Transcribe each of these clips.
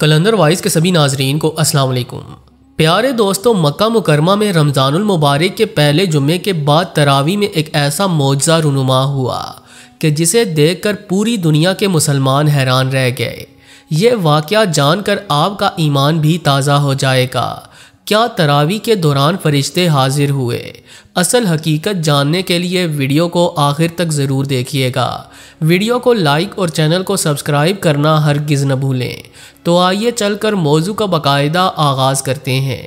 कलंदर wise के सभी नाजरीन को अस्सलाम वालेकुम प्यारे दोस्तों मक्का मुकरमा में रमज़ानमबारक के पहले जुमे के बाद तरावी में एक ऐसा मुआवजा रुनुमा हुआ कि जिसे देख कर पूरी दुनिया के मुसलमान हैरान रह गए ये वाक़ जानकर आपका ईमान भी ताज़ा हो जाएगा क्या तरावी के दौरान फरिश्ते हाजिर हुए असल हकीकत जानने के लिए वीडियो को आखिर तक ज़रूर देखिएगा वीडियो को लाइक और चैनल को सब्सक्राइब करना हर गिज़ न भूलें तो आइए चलकर मौजू का बाकायदा आगाज़ करते हैं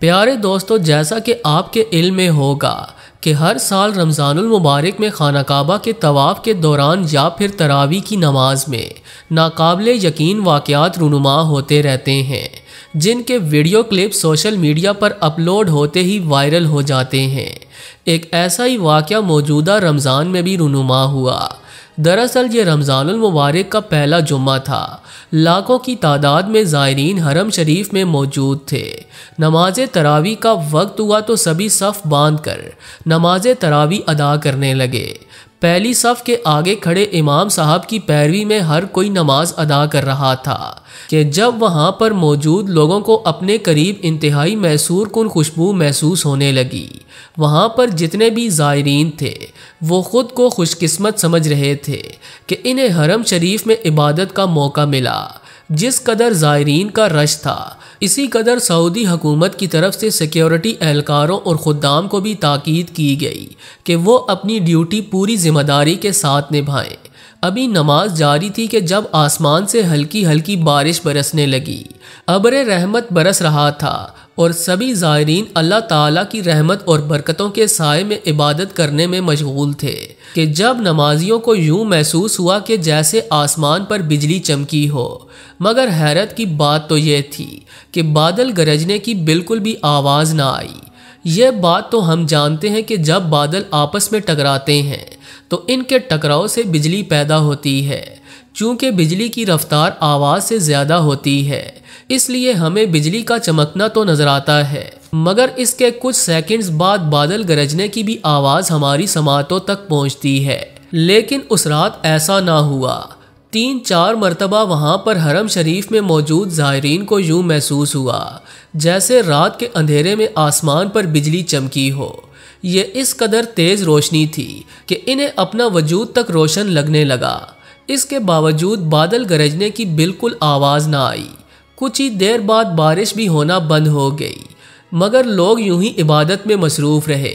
प्यारे दोस्तों जैसा कि आपके इल्म में होगा कि हर साल रमज़ानुल मुबारक में खाना काबा के तवाफ़ के दौरान या फिर तरावी की नमाज में नाकबले यकीन वाक़ात रुनुमा होते रहते हैं जिनके वीडियो क्लिप सोशल मीडिया पर अपलोड होते ही वायरल हो जाते हैं एक ऐसा ही वाक़ मौजूदा रमज़ान में भी रुनुमा हुआ दरअसल ये मुबारक का पहला जुम्मा था लाखों की तादाद में ज़ायरीन हरम शरीफ में मौजूद थे नमाज तरावी का वक्त हुआ तो सभी सफ़ बांध कर नमाज तरावी अदा करने लगे पहली सफ के आगे खड़े इमाम साहब की पैरवी में हर कोई नमाज अदा कर रहा था कि जब वहाँ पर मौजूद लोगों को अपने करीब इंतहाई मैसूर कन खुशबू महसूस होने लगी वहाँ पर जितने भी ज़ायरीन थे वो ख़ुद को खुशकिस्मत समझ रहे थे कि इन्हें हरम शरीफ में इबादत का मौका मिला जिस कदर ज़ायरीन का रश था इसी कदर सऊदी हुकूमत की तरफ से सिक्योरिटी एहलकारों और ख़ुदाम को भी ताकीद की गई कि वो अपनी ड्यूटी पूरी ज़िम्मेदारी के साथ निभाएं अभी नमाज जारी थी कि जब आसमान से हल्की हल्की बारिश बरसने लगी अबर रहमत बरस रहा था और सभी ज़ायरीन अल्लाह ताला की रहमत और बरकतों के साय में इबादत करने में मशगूल थे कि जब नमाजियों को यूं महसूस हुआ कि जैसे आसमान पर बिजली चमकी हो मगर हैरत की बात तो यह थी कि बादल गरजने की बिल्कुल भी आवाज़ ना आई यह बात तो हम जानते हैं कि जब बादल आपस में टकराते हैं तो इनके टकराव से बिजली पैदा होती है चूँकि बिजली की रफ्तार आवाज़ से ज़्यादा होती है इसलिए हमें बिजली का चमकना तो नजर आता है मगर इसके कुछ सेकंड्स बाद बादल गरजने की भी आवाज़ हमारी समातों तक पहुंचती है लेकिन उस रात ऐसा ना हुआ तीन चार मरतबा वहाँ पर हरम शरीफ में मौजूद ज़ायरीन को यूं महसूस हुआ जैसे रात के अंधेरे में आसमान पर बिजली चमकी हो यह इस कदर तेज़ रोशनी थी कि इन्हें अपना वजूद तक रोशन लगने लगा इसके बावजूद बादल गरजने की बिल्कुल आवाज़ ना आई कुछ ही देर बाद बारिश भी होना बंद हो गई मगर लोग यूं ही इबादत में मसरूफ़ रहे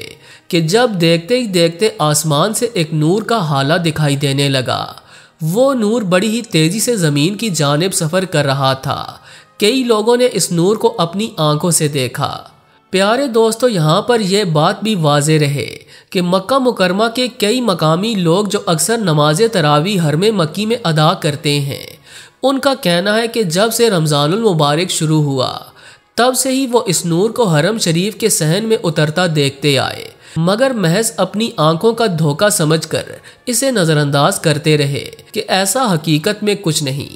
कि जब देखते ही देखते आसमान से एक नूर का हाला दिखाई देने लगा वो नूर बड़ी ही तेज़ी से ज़मीन की जानब सफ़र कर रहा था कई लोगों ने इस नूर को अपनी आंखों से देखा प्यारे दोस्तों यहाँ पर यह बात भी वाज रहे कि मक्का मुकरमा के कई मकामी लोग जो अक्सर नमाज तरावी हरम मक्की में अदा करते हैं उनका कहना है कि जब से रमज़ानुल मुबारक शुरू हुआ तब से ही वो इस नूर को हरम शरीफ के सहन में उतरता देखते आए मगर महज अपनी आंखों का धोखा समझकर इसे नज़रअंदाज करते रहे कि ऐसा हकीकत में कुछ नहीं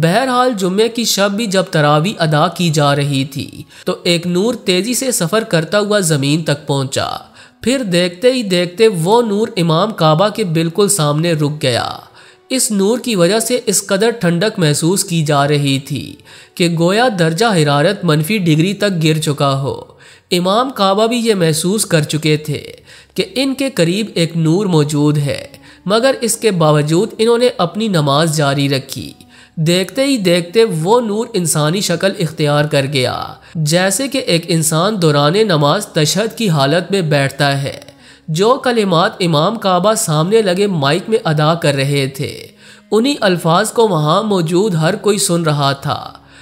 बहरहाल जुम्मे की शब भी जब तरावी अदा की जा रही थी तो एक नूर तेज़ी से सफ़र करता हुआ ज़मीन तक पहुंचा फिर देखते ही देखते वो नूर इमाम काबा के बिल्कुल सामने रुक गया इस नूर की वजह से इस कदर ठंडक महसूस की जा रही थी कि गोया दर्जा हरारत मनफी डिग्री तक गिर चुका हो इमाम काबा भी ये महसूस कर चुके थे कि इनके करीब एक नूर मौजूद है मगर इसके बावजूद इन्होंने अपनी नमाज जारी रखी देखते ही देखते वो नूर इंसानी शक्ल इख्तियार कर गया जैसे कि एक इंसान दौरान नमाज तशद की हालत में बैठता है जो कलिमात इमाम काबा सामने लगे माइक में अदा कर रहे थे उन्हीं अल्फाज को वहाँ मौजूद हर कोई सुन रहा था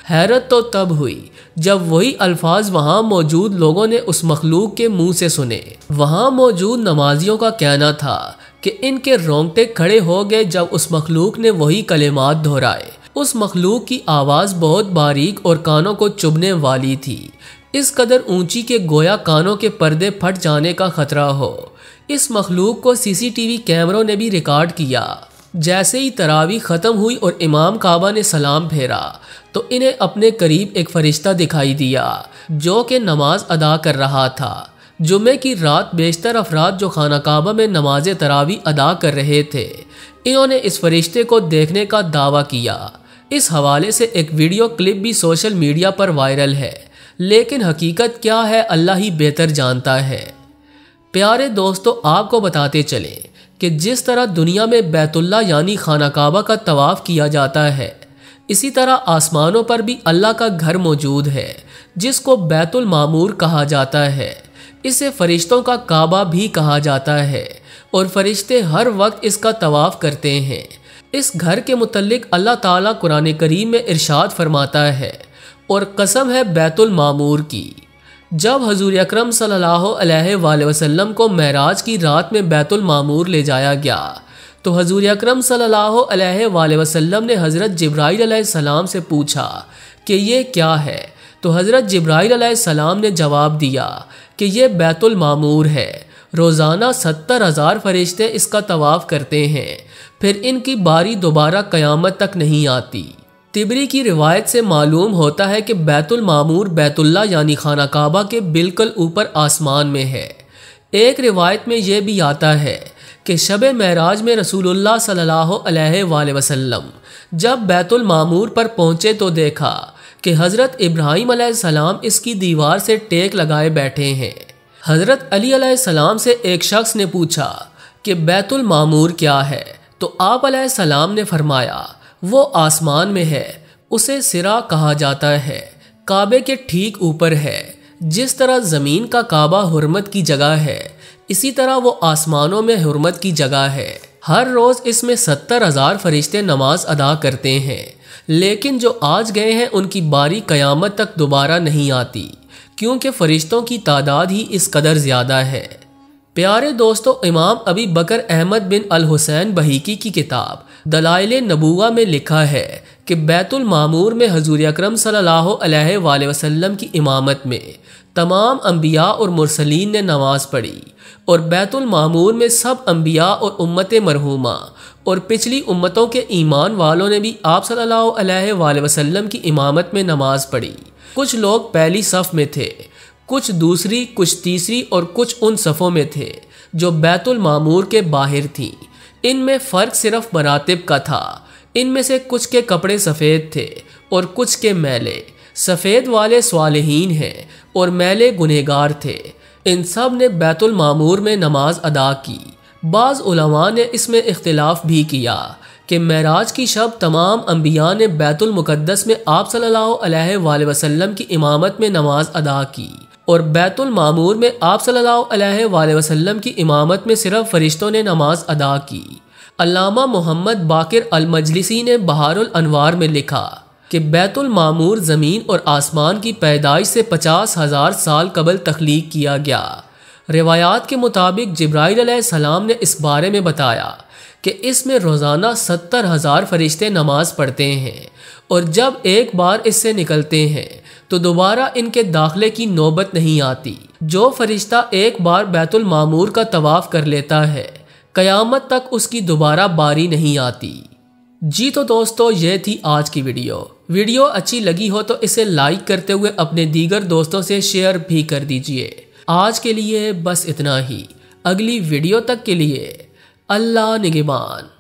हैरत तो तब हुई जब वही अल्फाज वहाँ मौजूद लोगों ने उस मखलूक के मुंह से सुने वहाँ मौजूद नमाजियों का कहना था कि इनके रोंगटे खड़े हो गए जब उस मखलूक ने वही कलेमात दोहराए उस मखलूक की आवाज़ बहुत बारीक और कानों को चुभने वाली थी इस कदर ऊंची के गोया कानों के पर्दे फट जाने का खतरा हो इस मखलूक को सीसीटीवी कैमरों ने भी रिकॉर्ड किया जैसे ही तरावी ख़त्म हुई और इमाम काबा ने सलाम फेरा तो इन्हें अपने करीब एक फरिश्ता दिखाई दिया जो कि नमाज अदा कर रहा था जुमे की रात बेशतर अफराद जो खाना काबा में नमाज तरावी अदा कर रहे थे इन्होंने इस फरिश्ते को देखने का दावा किया इस हवाले से एक वीडियो क्लिप भी सोशल मीडिया पर वायरल है लेकिन हकीकत क्या है अल्लाह ही बेहतर जानता है प्यारे दोस्तों आपको बताते चले कि जिस तरह दुनिया में बैतुल्ला यानी खाना काबा का तवाफ़ किया जाता है इसी तरह आसमानों पर भी अल्लाह का घर मौजूद है जिसको बैतुल मामूर कहा जाता है इसे फरिश्तों का काबा भी कहा जाता है और फरिश्ते हर वक्त इसका तवाफ़ करते हैं इस घर के मुतल अल्लाह ताला कुरान करीम में इरशाद फरमाता है और कसम है बैतुल मामूर की जब हजूर अक्रम सल्लल्लाहु को महराज की रात में बैतुल मामूर ले जाया गया तो हजूर अक्रम सल्लल्लाहु ने हज़रत जब्राईल सलाम से पूछा कि ये क्या है तो हज़रत जब्राईल सलाम ने जवाब दिया कि यह बैतुल मामूर है रोज़ाना सत्तर हज़ार फरिश्ते इसका तवाफ़ करते हैं फिर इनकी बारी दोबारा क़यामत तक नहीं आती तिबरी की रिवायत से मालूम होता है कि बैतुल मामूर बैतुल्ला यानी खाना काबा के बिल्कुल ऊपर आसमान में है एक रिवायत में यह भी आता है कि शब महराज में रसूलुल्लाह सल्लल्लाहु अलैहि वसल्लम जब बैतुल मामूर पर पहुंचे तो देखा कि हज़रत इब्राहिम सलाम इसकी दीवार से टेक लगाए बैठे हैं हज़रत अली सलाम से एक शख्स ने पूछा कि बैतुल मामूर क्या है तो आप सलाम ने फरमाया वो आसमान में है उसे सिरा कहा जाता है काबे के ठीक ऊपर है जिस तरह ज़मीन का काबा हुरमत की जगह है इसी तरह वो आसमानों में हुरमत की जगह है हर रोज़ इसमें सत्तर हज़ार फरिश्ते नमाज अदा करते हैं लेकिन जो आज गए हैं उनकी बारी क़यामत तक दोबारा नहीं आती क्योंकि फ़रिश्तों की तादाद ही इस कदर ज़्यादा है प्यारे दोस्तों इमाम अबी बकर अहमद बिन अल हुसैन बहीकी की किताब दलाइल नबूआ में लिखा है कि बैतुल मामूर में हजूर अक्रम सल्लल्लाहु वसल्लम की इमामत में तमाम अम्बिया और मुरसलीन ने नमाज़ पढ़ी और बैतुल मामूर में सब अम्बिया और उम्मत मरहूमा और पिछली उम्मतों के ईमान वालों ने भी आप सल्लल्लाहु अलैहि वसल्लम की इमामत में नमाज़ पढ़ी कुछ लोग पहली सफ़ में थे कुछ दूसरी कुछ तीसरी और कुछ उन सफ़ों में थे जो बैतुल मामूर के बाहर थीं इनमें फ़र्क सिर्फ मरातब का था इनमें से कुछ के कपड़े सफ़ेद थे और कुछ के मैले सफ़ेद वाले स्वालहीन हैं और मैले गुनहगार थे इन सब ने बैतुल मामूर में नमाज अदा की बाज़ ने इसमें इख्तलाफ भी किया कि महराज की शब तमाम अम्बिया ने बैतुलमक़दस में आप सल्लल्लाहु अलैहि वसल्लम की इमामत में नमाज अदा की और बैतुल मामूर में आप सल्लल्लाहु अलैहि वसल्लम की इमामत में सिर्फ फरिश्तों ने नमाज अदा की अलामा मोहम्मद बाकर अलमजलिसी ने बहारुल अनवार में लिखा कि बैतुल मामूर ज़मीन और आसमान की पैदाइश से पचास हज़ार साल कबल तख्लीक किया गया रिवायात के मुताबिक जब्राईल सलाम ने इस बारे में बताया कि इसमें रोज़ाना सत्तर हज़ार फरिश्ते नमाज पढ़ते हैं और जब एक बार इससे निकलते हैं तो दोबारा इनके दाखले की नौबत नहीं आती जो फरिश्ता एक बार बैतुल मामूर का तवाफ़ कर लेता है क़यामत तक उसकी दोबारा बारी नहीं आती जी तो दोस्तों ये थी आज की वीडियो वीडियो अच्छी लगी हो तो इसे लाइक करते हुए अपने दीगर दोस्तों से शेयर भी कर दीजिए आज के लिए बस इतना ही अगली वीडियो तक के लिए अल्लाह निगेबान